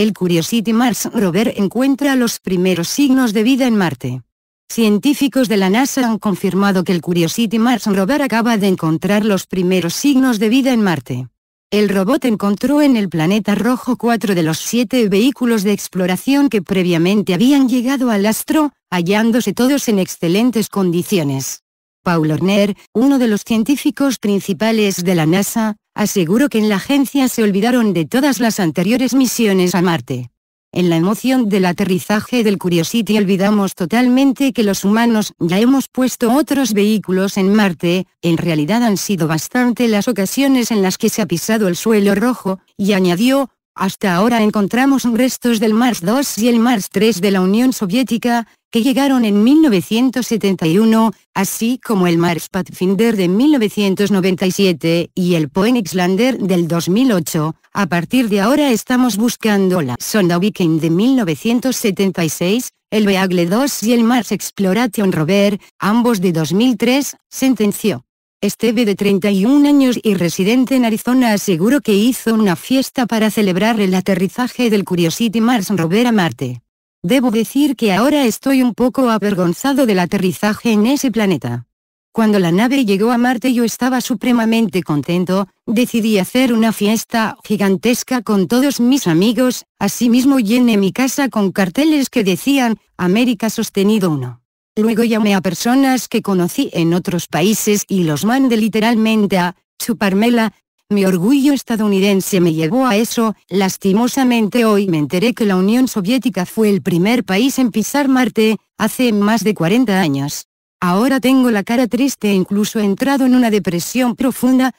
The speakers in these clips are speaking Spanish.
el Curiosity Mars Rover encuentra los primeros signos de vida en Marte. Científicos de la NASA han confirmado que el Curiosity Mars Rover acaba de encontrar los primeros signos de vida en Marte. El robot encontró en el planeta rojo cuatro de los siete vehículos de exploración que previamente habían llegado al astro, hallándose todos en excelentes condiciones. Paul Horner, uno de los científicos principales de la NASA, aseguró que en la agencia se olvidaron de todas las anteriores misiones a Marte. En la emoción del aterrizaje del Curiosity olvidamos totalmente que los humanos ya hemos puesto otros vehículos en Marte, en realidad han sido bastante las ocasiones en las que se ha pisado el suelo rojo, y añadió, hasta ahora encontramos restos del Mars 2 y el Mars 3 de la Unión Soviética, que llegaron en 1971, así como el Mars Pathfinder de 1997 y el Phoenix Lander del 2008. A partir de ahora estamos buscando la sonda Viking de 1976, el Beagle 2 y el Mars Exploration Rover, ambos de 2003, sentenció. Esteve de 31 años y residente en Arizona aseguró que hizo una fiesta para celebrar el aterrizaje del Curiosity Mars Rover a Marte. Debo decir que ahora estoy un poco avergonzado del aterrizaje en ese planeta. Cuando la nave llegó a Marte yo estaba supremamente contento, decidí hacer una fiesta gigantesca con todos mis amigos, asimismo llené mi casa con carteles que decían, América sostenido 1. Luego llamé a personas que conocí en otros países y los mandé literalmente a chuparmela, mi orgullo estadounidense me llevó a eso, lastimosamente hoy me enteré que la Unión Soviética fue el primer país en pisar Marte, hace más de 40 años. Ahora tengo la cara triste e incluso he entrado en una depresión profunda.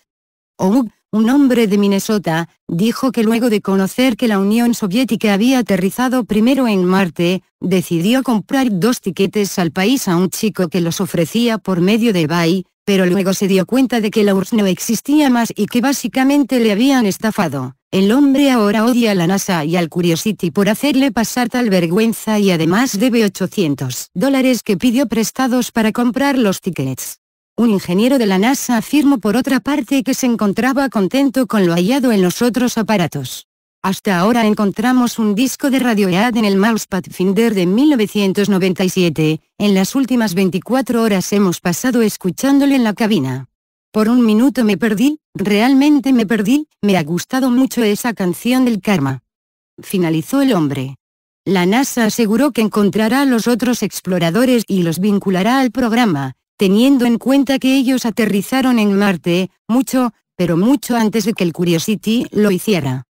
Oug, oh, un hombre de Minnesota, dijo que luego de conocer que la Unión Soviética había aterrizado primero en Marte, decidió comprar dos tiquetes al país a un chico que los ofrecía por medio de eBay, pero luego se dio cuenta de que la URSS no existía más y que básicamente le habían estafado. El hombre ahora odia a la NASA y al Curiosity por hacerle pasar tal vergüenza y además debe 800 dólares que pidió prestados para comprar los tickets. Un ingeniero de la NASA afirmó por otra parte que se encontraba contento con lo hallado en los otros aparatos. Hasta ahora encontramos un disco de Radiohead en el Mousepad Finder de 1997, en las últimas 24 horas hemos pasado escuchándole en la cabina. Por un minuto me perdí, realmente me perdí, me ha gustado mucho esa canción del karma. Finalizó el hombre. La NASA aseguró que encontrará a los otros exploradores y los vinculará al programa, teniendo en cuenta que ellos aterrizaron en Marte, mucho, pero mucho antes de que el Curiosity lo hiciera.